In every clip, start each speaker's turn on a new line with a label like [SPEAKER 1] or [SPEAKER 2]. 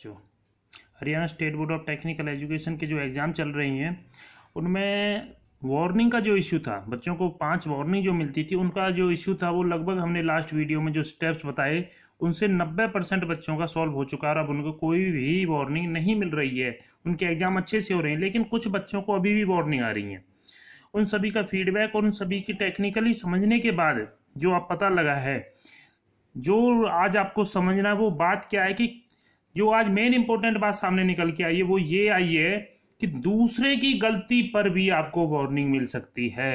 [SPEAKER 1] बच्चों Haryana state board of technical education के जो एग्ज़ाम चल रही हैं उनमें वार्निंग का जो इशू था बच्चों को पांच वार्निंग जो मिलती थी उनका जो इशू था वो लगभग हमने लास्ट वीडियो में जो स्टेप्स बताए उनसे 90 परसेंट बच्चों का सॉल्व हो चुका है और अब उनको कोई भी वार्निंग नहीं मिल रही है उनके एग्ज़ाम अच्छे से हो रहे हैं लेकिन कुछ बच्चों को अभी भी वार्निंग आ रही है उन सभी का फीडबैक और उन सभी की टेक्निकली समझने के बाद जो आप पता लगा है जो आज आपको समझना है वो बात क्या है कि जो आज मेन इंपॉर्टेंट बात सामने निकल के आई है वो ये आई है कि दूसरे की गलती पर भी आपको वार्निंग मिल सकती है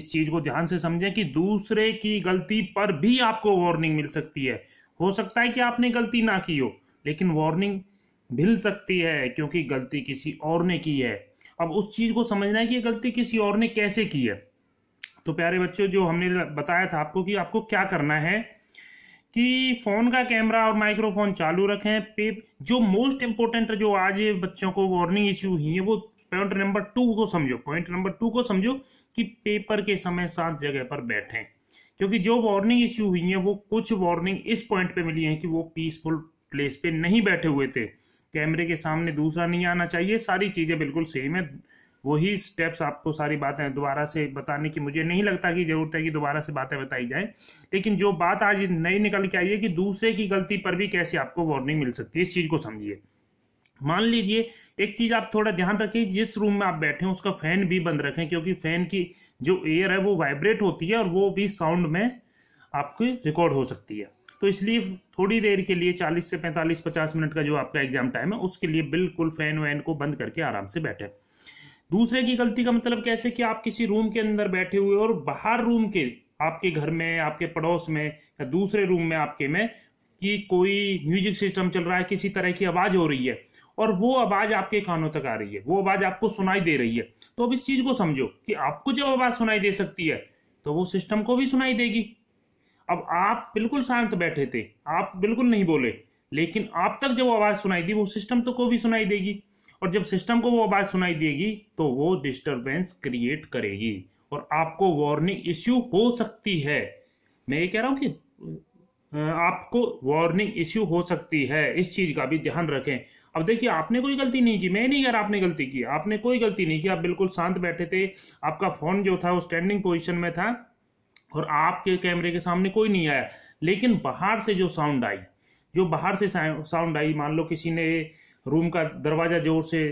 [SPEAKER 1] इस चीज को ध्यान से समझें कि दूसरे की गलती पर भी आपको वार्निंग मिल सकती है हो सकता है कि आपने गलती ना की हो लेकिन वार्निंग मिल सकती है क्योंकि गलती किसी और ने की है अब उस चीज को समझना है कि गलती किसी और ने कैसे की है तो प्यारे बच्चों जो हमने बताया था आपको कि आपको क्या करना है कि फ़ोन का कैमरा और माइक्रोफोन चालू रखें पे जो मोस्ट इम्पोर्टेंट जो आज बच्चों को वार्निंग इश्यू हुई है वो पॉइंट नंबर टू को समझो पॉइंट नंबर टू को समझो कि पेपर के समय सात जगह पर बैठें क्योंकि जो वार्निंग इश्यू हुई है वो कुछ वार्निंग इस पॉइंट पे मिली है कि वो पीसफुल प्लेस पे नहीं बैठे हुए थे कैमरे के सामने दूसरा नहीं आना चाहिए सारी चीज़ें बिल्कुल सेम है वही स्टेप्स आपको सारी बातें दोबारा से बताने की मुझे नहीं लगता कि जरूरत है कि दोबारा से बातें बताई जाए लेकिन जो बात आज नई निकल के आई है कि दूसरे की गलती पर भी कैसे आपको वार्निंग मिल सकती है इस चीज़ को समझिए मान लीजिए एक चीज़ आप थोड़ा ध्यान रखें जिस रूम में आप बैठे हैं उसका फ़ैन भी बंद रखें क्योंकि फ़ैन की जो एयर है वो वाइब्रेट होती है और वो भी साउंड में आपकी रिकॉर्ड हो सकती है तो इसलिए थोड़ी देर के लिए 40 से 45 50 मिनट का जो आपका एग्जाम टाइम है उसके लिए बिल्कुल फ़ैन वैन को बंद करके आराम से बैठे दूसरे की गलती का मतलब कैसे कि आप किसी रूम के अंदर बैठे हुए और बाहर रूम के आपके घर में आपके पड़ोस में या दूसरे रूम में आपके में कि कोई म्यूजिक सिस्टम चल रहा है किसी तरह की आवाज़ हो रही है और वो आवाज़ आपके कानों तक आ रही है वो आवाज़ आपको सुनाई दे रही है तो अब इस चीज़ को समझो कि आपको जब आवाज़ सुनाई दे सकती है तो वो सिस्टम को भी सुनाई देगी अब आप बिल्कुल शांत बैठे थे आप बिल्कुल नहीं बोले लेकिन आप तक जब आवाज़ सुनाई दी वो सिस्टम तो को भी सुनाई देगी और जब सिस्टम को वो आवाज़ सुनाई देगी तो वो डिस्टरबेंस क्रिएट करेगी और आपको वार्निंग इश्यू हो सकती है मैं ये कह रहा हूँ कि आपको वार्निंग इश्यू हो सकती है इस चीज़ का भी ध्यान रखें अब देखिए आपने कोई गलती नहीं की मैं नहीं कह रहा आपने गलती की आपने कोई गलती नहीं की आप बिल्कुल शांत बैठे थे आपका फ़ोन जो था वो स्टैंडिंग पोजिशन में था और आपके कैमरे के सामने कोई नहीं आया लेकिन बाहर से जो साउंड आई जो बाहर से साउंड आई मान लो किसी ने रूम का दरवाज़ा जोर से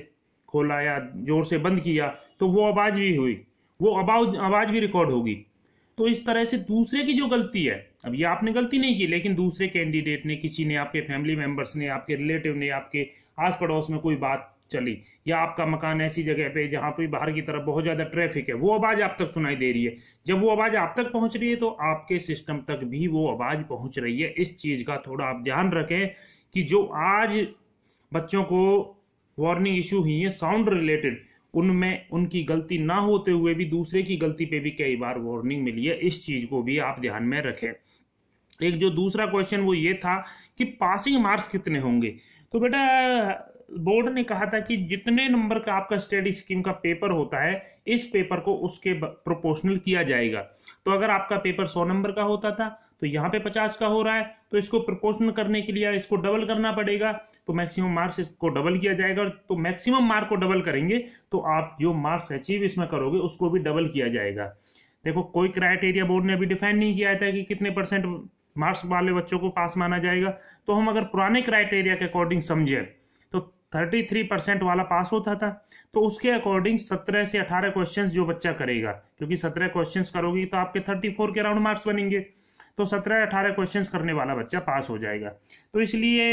[SPEAKER 1] खोला या जोर से बंद किया तो वो आवाज़ भी हुई वो आवाज आवाज़ भी रिकॉर्ड होगी तो इस तरह से दूसरे की जो गलती है अब ये आपने गलती नहीं की लेकिन दूसरे कैंडिडेट ने किसी ने आपके फैमिली मेम्बर्स ने आपके रिलेटिव ने आपके आस पड़ोस में कोई बात चली या आपका मकान ऐसी जगह पे जहाँ पे बाहर की तरफ बहुत ज़्यादा ट्रैफिक है वो आवाज़ आप तक सुनाई दे रही है जब वो आवाज़ आप तक पहुँच रही है तो आपके सिस्टम तक भी वो आवाज़ पहुँच रही है इस चीज़ का थोड़ा आप ध्यान रखें कि जो आज बच्चों को वार्निंग इशू हुई है साउंड रिलेटेड उनमें उनकी गलती ना होते हुए भी दूसरे की गलती पे भी कई बार वार्निंग मिली है इस चीज़ को भी आप ध्यान में रखें एक जो दूसरा क्वेश्चन वो ये था कि पासिंग मार्क्स कितने होंगे तो बेटा बोर्ड ने कहा था कि जितने नंबर का आपका स्टडी स्कीम का पेपर होता है इस पेपर को उसके प्रोपोर्शनल किया जाएगा तो अगर आपका पेपर सौ नंबर का होता था तो यहाँ पे पचास का हो रहा है तो इसको प्रपोर्शनल करने के लिए इसको डबल करना पड़ेगा तो मैक्सिमम मार्क्स इसको डबल किया जाएगा तो मैक्सिमम मार्क को डबल करेंगे तो आप जो मार्क्स अचीव इसमें करोगे उसको भी डबल किया जाएगा देखो कोई क्राइटेरिया बोर्ड ने अभी डिफाइन नहीं किया था कि कितने परसेंट मार्क्स वाले बच्चों को पास माना जाएगा तो हम अगर पुराने क्राइटेरिया के अकॉर्डिंग समझें तो 33 परसेंट वाला पास होता था तो उसके अकॉर्डिंग 17 से 18 क्वेश्चंस जो बच्चा करेगा क्योंकि 17 क्वेश्चंस करोगे तो आपके 34 के अराउंड मार्क्स बनेंगे तो सत्रह अठारह क्वेश्चंस करने वाला बच्चा पास हो जाएगा तो इसलिए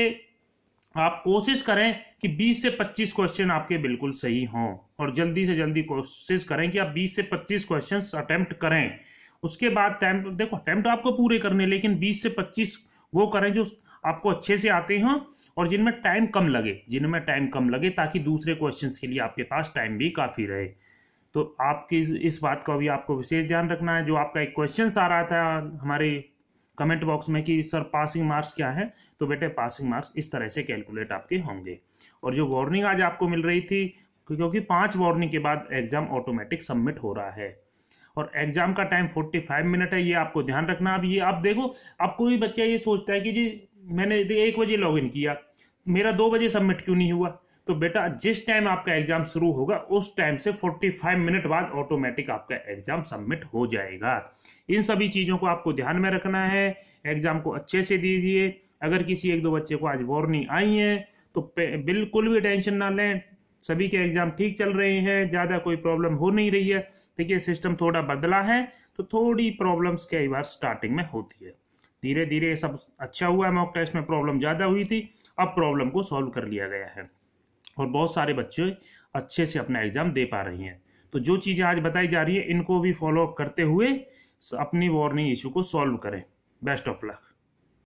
[SPEAKER 1] आप कोशिश करें कि 20 से 25 क्वेश्चन आपके बिल्कुल सही हों और जल्दी से जल्दी कोशिश करें कि आप 20 से 25 क्वेश्चंस अटेम्प्ट करें उसके बाद टाइम देखो अटैम्प्ट आपको पूरे करने लेकिन 20 से 25 वो करें जो आपको अच्छे से आते हों और जिनमें टाइम कम लगे जिनमें टाइम कम लगे ताकि दूसरे क्वेश्चन के लिए आपके पास टाइम भी काफ़ी रहे तो आपकी इस बात का भी आपको विशेष ध्यान रखना है जो आपका एक क्वेश्चन आ रहा था हमारे कमेंट बॉक्स में कि सर पासिंग मार्क्स क्या है तो बेटे पासिंग मार्क्स इस तरह से कैलकुलेट आपके होंगे और जो वार्निंग आज आपको मिल रही थी क्योंकि पांच वार्निंग के बाद एग्जाम ऑटोमेटिक सबमिट हो रहा है और एग्जाम का टाइम 45 मिनट है ये आपको ध्यान रखना अब ये आप देखो अब कोई बच्चा ये सोचता है कि जी मैंने एक बजे लॉग किया मेरा दो बजे सबमिट क्यों नहीं हुआ तो बेटा जिस टाइम आपका एग्जाम शुरू होगा उस टाइम से 45 मिनट बाद ऑटोमेटिक आपका एग्जाम सबमिट हो जाएगा इन सभी चीज़ों को आपको ध्यान में रखना है एग्जाम को अच्छे से दीजिए अगर किसी एक दो बच्चे को आज वार्निंग आई है तो बिल्कुल भी टेंशन ना लें सभी के एग्जाम ठीक चल रहे हैं ज़्यादा कोई प्रॉब्लम हो नहीं रही है देखिए सिस्टम थोड़ा बदला है तो थोड़ी प्रॉब्लम्स कई बार स्टार्टिंग में होती है धीरे धीरे सब अच्छा हुआ है मॉक टेस्ट में प्रॉब्लम ज़्यादा हुई थी अब प्रॉब्लम को सॉल्व कर लिया गया है और बहुत सारे बच्चे अच्छे से अपना एग्ज़ाम दे पा रही हैं तो जो चीज़ें आज बताई जा रही है इनको भी फॉलोअप करते हुए अपनी वार्निंग इशू को सॉल्व करें बेस्ट ऑफ लक